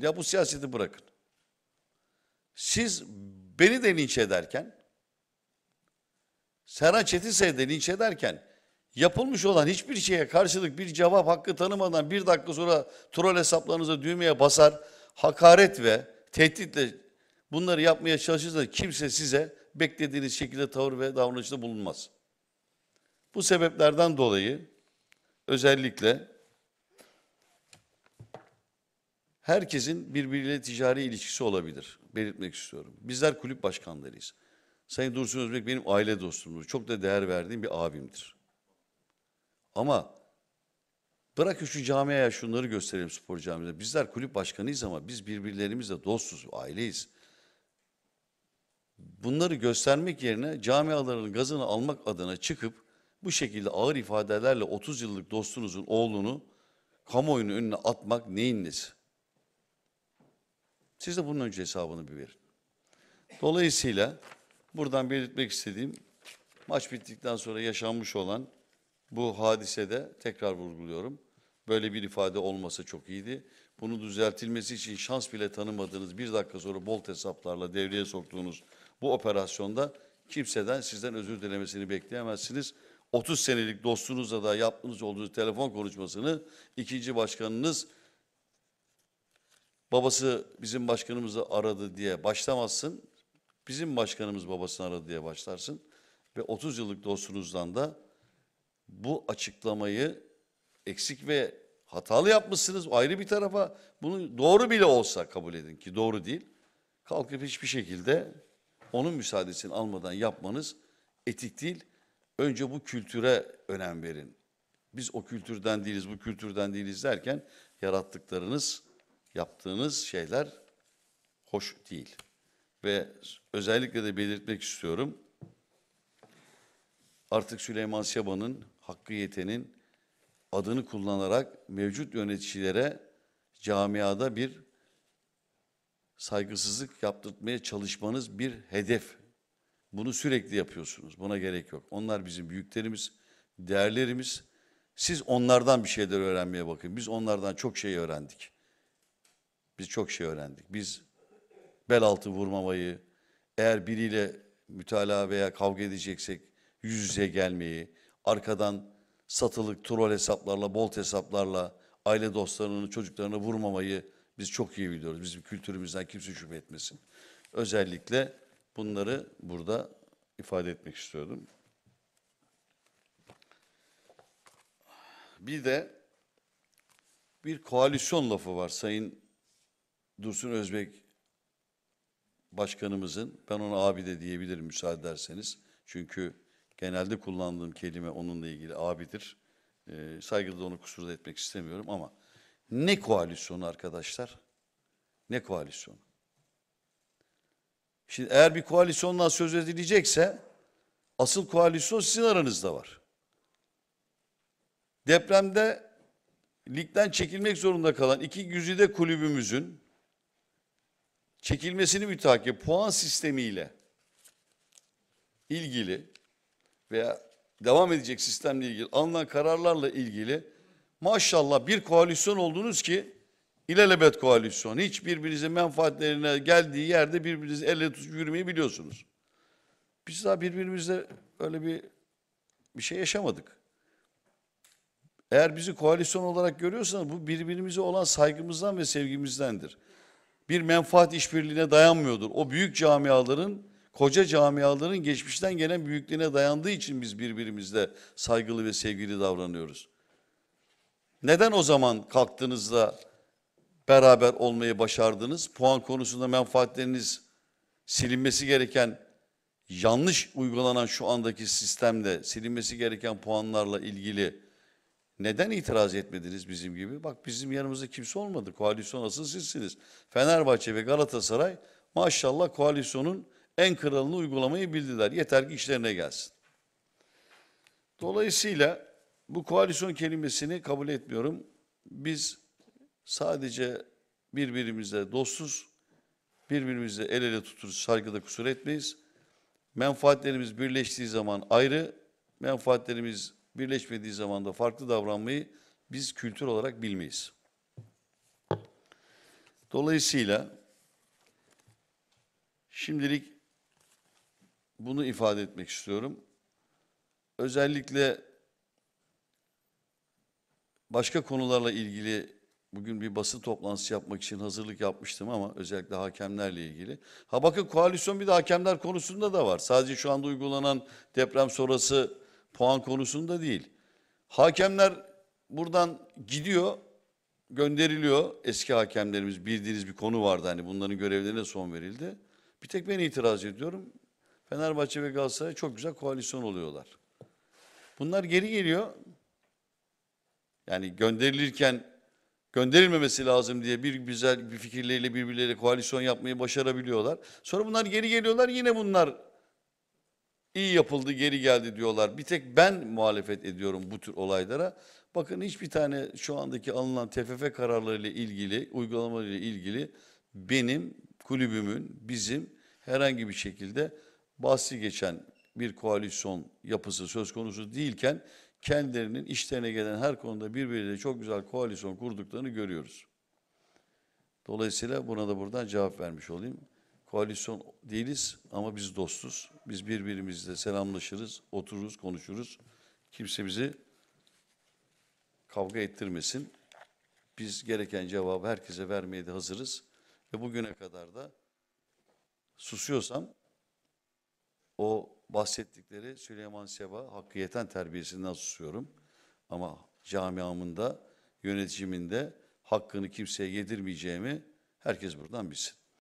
Ya bu siyaseti bırakın. Siz beni de linç ederken, Serhan Çetinsel de linç ederken yapılmış olan hiçbir şeye karşılık bir cevap hakkı tanımadan bir dakika sonra troll hesaplarınıza düğmeye basar, hakaret ve tehditle bunları yapmaya çalışırsanız kimse size beklediğiniz şekilde tavır ve davranışta bulunmaz. Bu sebeplerden dolayı özellikle herkesin birbiriyle ticari ilişkisi olabilir. Belirtmek istiyorum. Bizler kulüp başkanlarıyız. Sayın Dursun Özbek benim aile dostumdur. Çok da değer verdiğim bir abimdir. Ama bırak şu camiaya şunları gösterelim spor camiasına. Bizler kulüp başkanıyız ama biz birbirlerimizle dostuz, aileyiz. Bunları göstermek yerine camiaların gazını almak adına çıkıp bu şekilde ağır ifadelerle 30 yıllık dostunuzun oğlunu kamuoyunun önüne atmak neyin nesi? Siz de bunun önce hesabını bir verin. Dolayısıyla buradan belirtmek istediğim maç bittikten sonra yaşanmış olan bu hadisede tekrar vurguluyorum. Böyle bir ifade olmasa çok iyiydi. Bunu düzeltilmesi için şans bile tanımadığınız bir dakika sonra bolt hesaplarla devreye soktuğunuz bu operasyonda kimseden sizden özür dilemesini bekleyemezsiniz. 30 senelik dostunuzla da yaptığınız olduğu telefon konuşmasını ikinci başkanınız babası bizim başkanımızı aradı diye başlamazsın. Bizim başkanımız babasını aradı diye başlarsın. Ve 30 yıllık dostunuzdan da bu açıklamayı eksik ve hatalı yapmışsınız. Ayrı bir tarafa bunu doğru bile olsa kabul edin ki doğru değil. Kalkıp hiçbir şekilde onun müsaadesini almadan yapmanız etik değil. Önce bu kültüre önem verin. Biz o kültürden değiliz, bu kültürden değiliz derken yarattıklarınız yaptığınız şeyler hoş değil. Ve özellikle de belirtmek istiyorum. Artık Süleyman Seba'nın, Hakkı Yeten'in adını kullanarak mevcut yöneticilere camiada bir saygısızlık yaptırtmaya çalışmanız bir hedef. Bunu sürekli yapıyorsunuz. Buna gerek yok. Onlar bizim büyüklerimiz, değerlerimiz. Siz onlardan bir şeyler öğrenmeye bakın. Biz onlardan çok şey öğrendik. Biz çok şey öğrendik. Biz bel altı vurmamayı, eğer biriyle mütalaa veya kavga edeceksek yüz yüze gelmeyi, arkadan satılık trol hesaplarla, bolt hesaplarla aile dostlarını, çocuklarını vurmamayı biz çok iyi biliyoruz. Bizim kültürümüzden kimse şüphe etmesin. Özellikle bunları burada ifade etmek istiyordum. Bir de bir koalisyon lafı var Sayın Dursun Özbek başkanımızın, ben ona abi de diyebilirim müsaade ederseniz. Çünkü genelde kullandığım kelime onunla ilgili abidir. E, saygıda da onu kusurda etmek istemiyorum ama ne koalisyonu arkadaşlar? Ne koalisyonu? Şimdi eğer bir koalisyonla söz edilecekse asıl koalisyon sizin aranızda var. Depremde ligden çekilmek zorunda kalan iki güzide kulübümüzün çekilmesini mütakip puan sistemiyle ilgili veya devam edecek sistemle ilgili alınan kararlarla ilgili maşallah bir koalisyon oldunuz ki ilelebet koalisyon. Hiç birbirinizin menfaatlerine geldiği yerde birbirinizi elle tutup yürümeyi biliyorsunuz. Biz daha birbirimizle öyle bir bir şey yaşamadık. Eğer bizi koalisyon olarak görüyorsanız bu birbirimize olan saygımızdan ve sevgimizdendir bir menfaat işbirliğine dayanmıyordur. O büyük camiaların, koca camiaların geçmişten gelen büyüklüğüne dayandığı için biz birbirimizle saygılı ve sevgili davranıyoruz. Neden o zaman kalktığınızda beraber olmayı başardınız? Puan konusunda menfaatleriniz silinmesi gereken yanlış uygulanan şu andaki sistemde silinmesi gereken puanlarla ilgili neden itiraz etmediniz bizim gibi? Bak bizim yanımızda kimse olmadı. Koalisyon asıl sizsiniz. Fenerbahçe ve Galatasaray maşallah koalisyonun en kralını uygulamayı bildiler. Yeter ki işlerine gelsin. Dolayısıyla bu koalisyon kelimesini kabul etmiyorum. Biz sadece birbirimizle dostuz, birbirimizle el ele tuturuz, saygıda kusur etmeyiz. Menfaatlerimiz birleştiği zaman ayrı, menfaatlerimiz birleşmediği zaman da farklı davranmayı biz kültür olarak bilmeyiz. Dolayısıyla şimdilik bunu ifade etmek istiyorum. Özellikle başka konularla ilgili bugün bir basın toplantısı yapmak için hazırlık yapmıştım ama özellikle hakemlerle ilgili. Ha bakın koalisyon bir de hakemler konusunda da var. Sadece şu anda uygulanan deprem sonrası Puan konusunda değil. Hakemler buradan gidiyor, gönderiliyor. Eski hakemlerimiz bildiğiniz bir konu vardı hani bunların görevlerine son verildi. Bir tek ben itiraz ediyorum. Fenerbahçe ve Galatasaray çok güzel koalisyon oluyorlar. Bunlar geri geliyor. Yani gönderilirken gönderilmemesi lazım diye bir güzel bir fikirleriyle birbirleriyle koalisyon yapmayı başarabiliyorlar. Sonra bunlar geri geliyorlar yine bunlar iyi yapıldı geri geldi diyorlar. Bir tek ben muhalefet ediyorum bu tür olaylara. Bakın hiçbir tane şu andaki alınan TFF kararlarıyla ilgili, uygulamalarıyla ilgili benim kulübümün, bizim herhangi bir şekilde bahsi geçen bir koalisyon yapısı söz konusu değilken kendilerinin işlerine gelen her konuda birbiriyle çok güzel koalisyon kurduklarını görüyoruz. Dolayısıyla buna da buradan cevap vermiş olayım koalisyon değiliz ama biz dostuz. Biz birbirimizle selamlaşırız, otururuz, konuşuruz. Kimse bizi kavga ettirmesin. Biz gereken cevabı herkese vermeye de hazırız. Ve bugüne kadar da susuyorsam o bahsettikleri Süleyman Seba hakkıyeten terbiyesinden susuyorum. Ama camiamında, yöneticiminde hakkını kimseye yedirmeyeceğimi herkes buradan bilsin.